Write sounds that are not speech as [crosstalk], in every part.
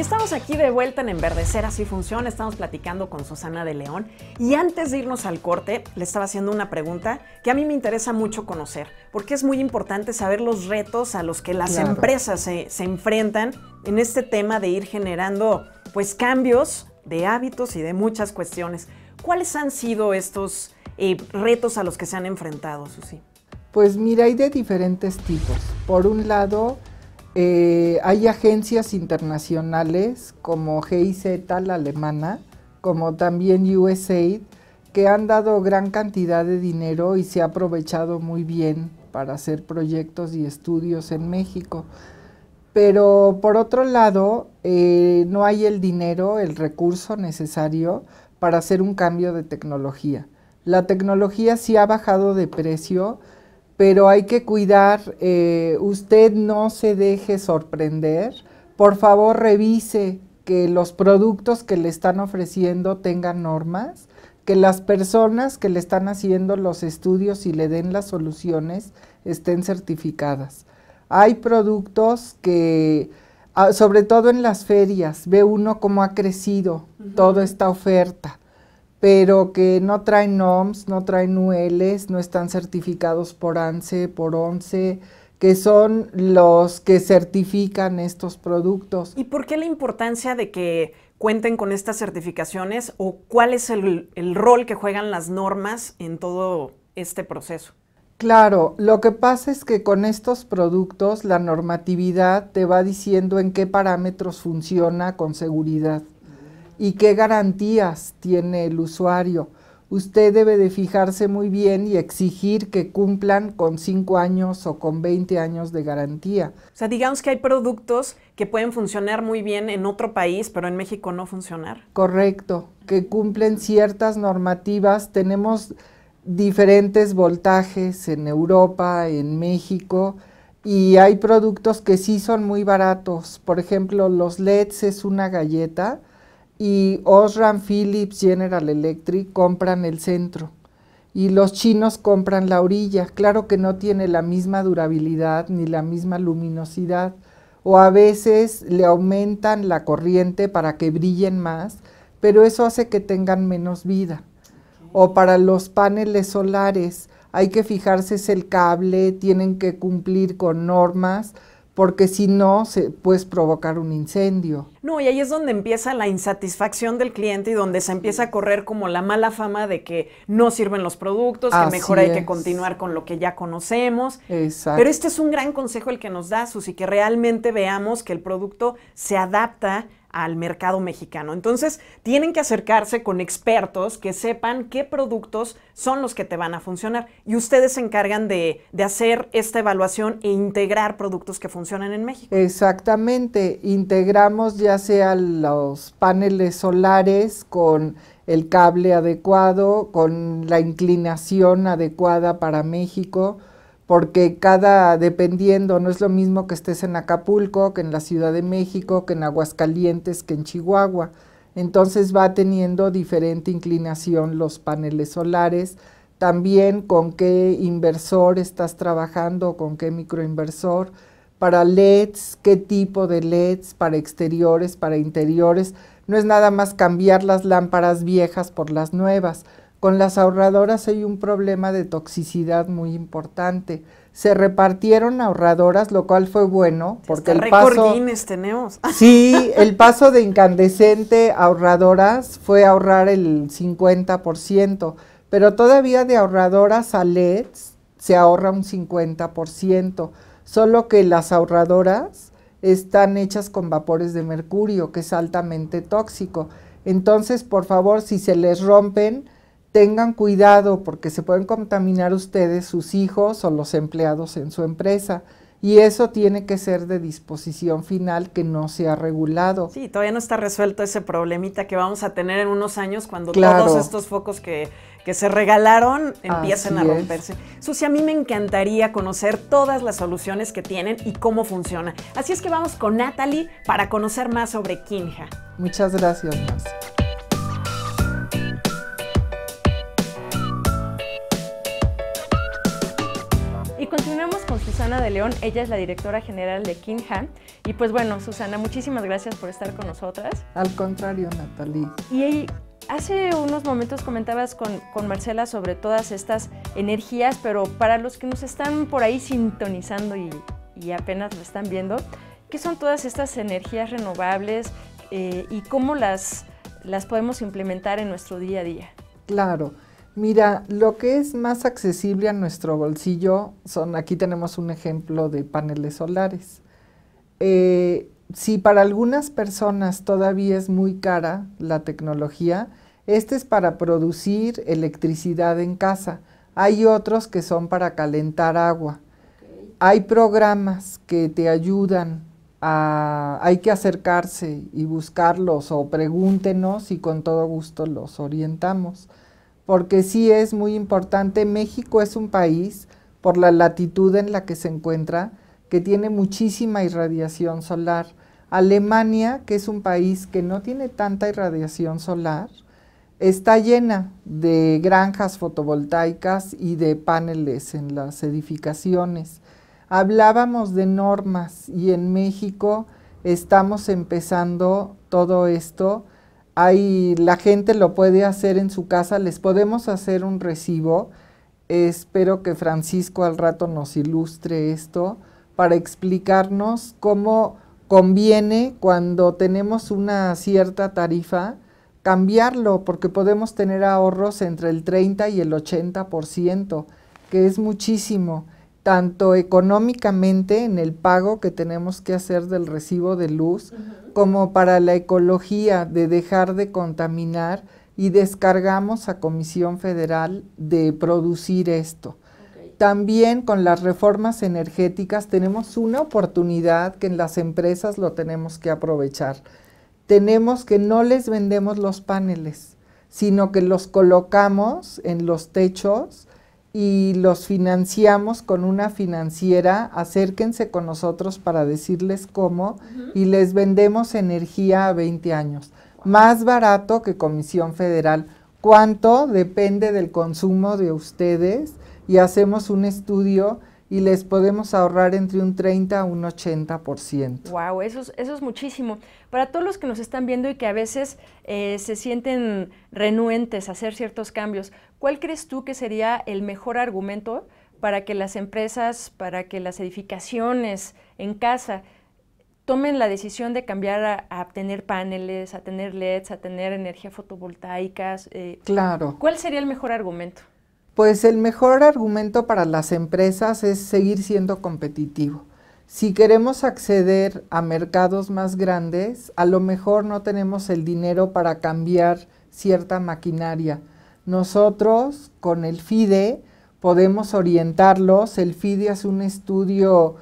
estamos aquí de vuelta en Enverdecer Así Funciona, estamos platicando con Susana de León y antes de irnos al corte le estaba haciendo una pregunta que a mí me interesa mucho conocer, porque es muy importante saber los retos a los que las empresas se, enfrentan en este tema de ir generando pues cambios de hábitos y de muchas cuestiones. ¿Cuáles han sido estos eh, retos a los que se han enfrentado, Susi? Pues mira, hay de diferentes tipos. Por un lado, eh, hay agencias internacionales como GIZ, la alemana, como también USAID, que han dado gran cantidad de dinero y se ha aprovechado muy bien para hacer proyectos y estudios en México. Pero por otro lado, eh, no hay el dinero, el recurso necesario para hacer un cambio de tecnología. La tecnología sí ha bajado de precio, pero hay que cuidar, eh, usted no se deje sorprender, por favor revise que los productos que le están ofreciendo tengan normas, que las personas que le están haciendo los estudios y le den las soluciones estén certificadas. Hay productos que, ah, sobre todo en las ferias, ve uno cómo ha crecido toda esta oferta pero que no traen NOMS, no traen ULs, no están certificados por ANSE, por ONCE, que son los que certifican estos productos. ¿Y por qué la importancia de que cuenten con estas certificaciones o cuál es el, el rol que juegan las normas en todo este proceso? Claro, lo que pasa es que con estos productos la normatividad te va diciendo en qué parámetros funciona con seguridad y qué garantías tiene el usuario. Usted debe de fijarse muy bien y exigir que cumplan con 5 años o con 20 años de garantía. O sea, digamos que hay productos que pueden funcionar muy bien en otro país, pero en México no funcionar. Correcto, que cumplen ciertas normativas. Tenemos diferentes voltajes en Europa, en México, y hay productos que sí son muy baratos. Por ejemplo, los LEDs es una galleta y Osram, Philips, General Electric compran el centro y los chinos compran la orilla. Claro que no tiene la misma durabilidad ni la misma luminosidad o a veces le aumentan la corriente para que brillen más, pero eso hace que tengan menos vida. O para los paneles solares hay que fijarse es el cable, tienen que cumplir con normas porque si no, se, puedes provocar un incendio. No, y ahí es donde empieza la insatisfacción del cliente y donde se empieza a correr como la mala fama de que no sirven los productos, que mejor hay que continuar con lo que ya conocemos. Exacto. Pero este es un gran consejo el que nos da Susi, que realmente veamos que el producto se adapta al mercado mexicano. Entonces, tienen que acercarse con expertos que sepan qué productos son los que te van a funcionar. Y ustedes se encargan de, de hacer esta evaluación e integrar productos que funcionan en México. Exactamente. Integramos ya sea los paneles solares con el cable adecuado, con la inclinación adecuada para México porque cada, dependiendo, no es lo mismo que estés en Acapulco, que en la Ciudad de México, que en Aguascalientes, que en Chihuahua. Entonces va teniendo diferente inclinación los paneles solares, también con qué inversor estás trabajando, con qué microinversor, para LEDs, qué tipo de LEDs, para exteriores, para interiores. No es nada más cambiar las lámparas viejas por las nuevas, con las ahorradoras hay un problema de toxicidad muy importante. Se repartieron ahorradoras, lo cual fue bueno, porque el paso tenemos. [laughs] Sí, el paso de incandescente a ahorradoras fue ahorrar el 50%, pero todavía de ahorradoras a LEDs se ahorra un 50%, solo que las ahorradoras están hechas con vapores de mercurio, que es altamente tóxico. Entonces, por favor, si se les rompen, tengan cuidado porque se pueden contaminar ustedes, sus hijos o los empleados en su empresa. Y eso tiene que ser de disposición final que no sea regulado. Sí, todavía no está resuelto ese problemita que vamos a tener en unos años cuando todos estos focos que, se regalaron empiecen a romperse. Susi, a mí me encantaría conocer todas las soluciones que tienen y cómo funciona. Así es que vamos con Natalie para conocer más sobre Kinja. Muchas gracias, Nancy. Susana de León, ella es la directora general de Kinham. Y pues bueno, Susana, muchísimas gracias por estar con nosotras. Al contrario, Natalie. Y hace unos momentos comentabas con, Marcela sobre todas estas energías, pero para los que nos están por ahí sintonizando y, apenas lo están viendo, ¿qué son todas estas energías renovables eh, y cómo las, las podemos implementar en nuestro día a día? Claro. Mira, lo que es más accesible a nuestro bolsillo son, aquí tenemos un ejemplo de paneles solares. Eh, si para algunas personas todavía es muy cara la tecnología, este es para producir electricidad en casa. Hay otros que son para calentar agua. Hay programas que te ayudan a, hay que acercarse y buscarlos o pregúntenos y con todo gusto los orientamos porque sí es muy importante. México es un país, por la latitud en la que se encuentra, que tiene muchísima irradiación solar. Alemania, que es un país que no tiene tanta irradiación solar, está llena de granjas fotovoltaicas y de paneles en las edificaciones. Hablábamos de normas y en México estamos empezando todo esto la gente lo puede hacer en su casa, les podemos hacer un recibo. Espero que Francisco al rato nos ilustre esto para explicarnos cómo conviene cuando tenemos una cierta tarifa cambiarlo porque podemos tener ahorros entre el 30 y el 80%, que es muchísimo tanto económicamente en el pago que tenemos que hacer del recibo de luz, como para la ecología de dejar de contaminar y descargamos a Comisión Federal de producir esto. También con las reformas energéticas tenemos una oportunidad que en las empresas lo tenemos que aprovechar. Tenemos que no les vendemos los paneles, sino que los colocamos en los techos y los financiamos con una financiera, acérquense con nosotros para decirles cómo y les vendemos energía a 20 años, más barato que Comisión Federal. ¿Cuánto? Depende del consumo de ustedes y hacemos un estudio y les podemos ahorrar entre un 30 a un 80%. ¡Wow! Eso es, eso es muchísimo. Para todos los que nos están viendo y que a veces eh, se sienten renuentes a hacer ciertos cambios, ¿Cuál crees tú que sería el mejor argumento para que las empresas, para que las edificaciones en casa tomen la decisión de cambiar a, tener paneles, a tener LEDs, a tener energía fotovoltaica? Eh, claro. ¿Cuál sería el mejor argumento? Pues el mejor argumento para las empresas es seguir siendo competitivo. Si queremos acceder a mercados más grandes, a lo mejor no tenemos el dinero para cambiar cierta maquinaria nosotros con el FIDE podemos orientarlos. El FIDE hace un estudio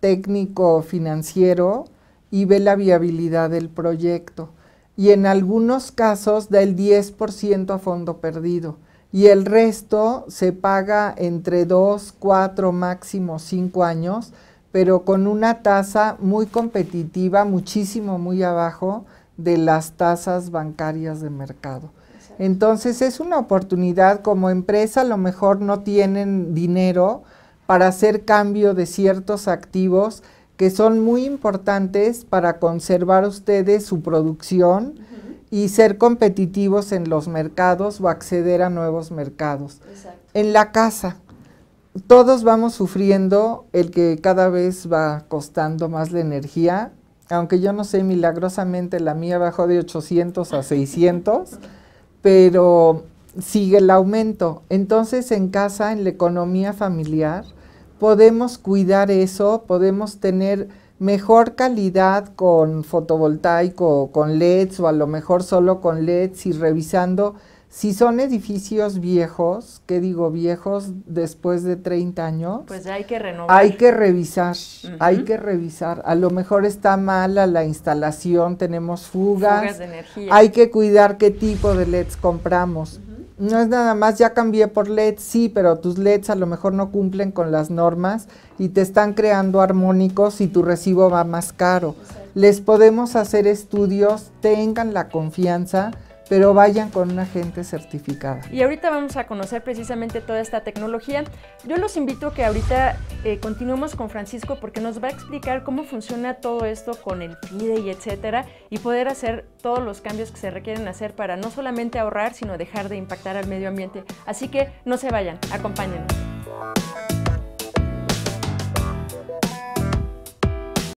técnico financiero y ve la viabilidad del proyecto. Y en algunos casos da el 10% a fondo perdido. Y el resto se paga entre 2, 4, máximo 5 años, pero con una tasa muy competitiva, muchísimo muy abajo de las tasas bancarias de mercado. Entonces es una oportunidad como empresa, a lo mejor no tienen dinero para hacer cambio de ciertos activos que son muy importantes para conservar ustedes su producción y ser competitivos en los mercados o acceder a nuevos mercados. En la casa, todos vamos sufriendo el que cada vez va costando más la energía, aunque yo no sé, milagrosamente la mía bajó de 800 a 600. [laughs] pero sigue el aumento. Entonces en casa, en la economía familiar, podemos cuidar eso, podemos tener mejor calidad con fotovoltaico, con LEDs o a lo mejor solo con LEDs y revisando si son edificios viejos, que digo viejos después de 30 años, pues hay que renovar. Hay que revisar, hay que revisar. A lo mejor está mala la instalación, tenemos fugas. Hay que cuidar qué tipo de LEDs compramos. No es nada más, ya cambié por leds, sí, pero tus LEDs a lo mejor no cumplen con las normas y te están creando armónicos y tu recibo va más caro. Les podemos hacer estudios, tengan la confianza pero vayan con una gente certificada. Y ahorita vamos a conocer precisamente toda esta tecnología. Yo los invito a que ahorita eh, continuemos con Francisco porque nos va a explicar cómo funciona todo esto con el PIDE y etcétera y poder hacer todos los cambios que se requieren hacer para no solamente ahorrar, sino dejar de impactar al medio ambiente. Así que no se vayan, acompáñenos.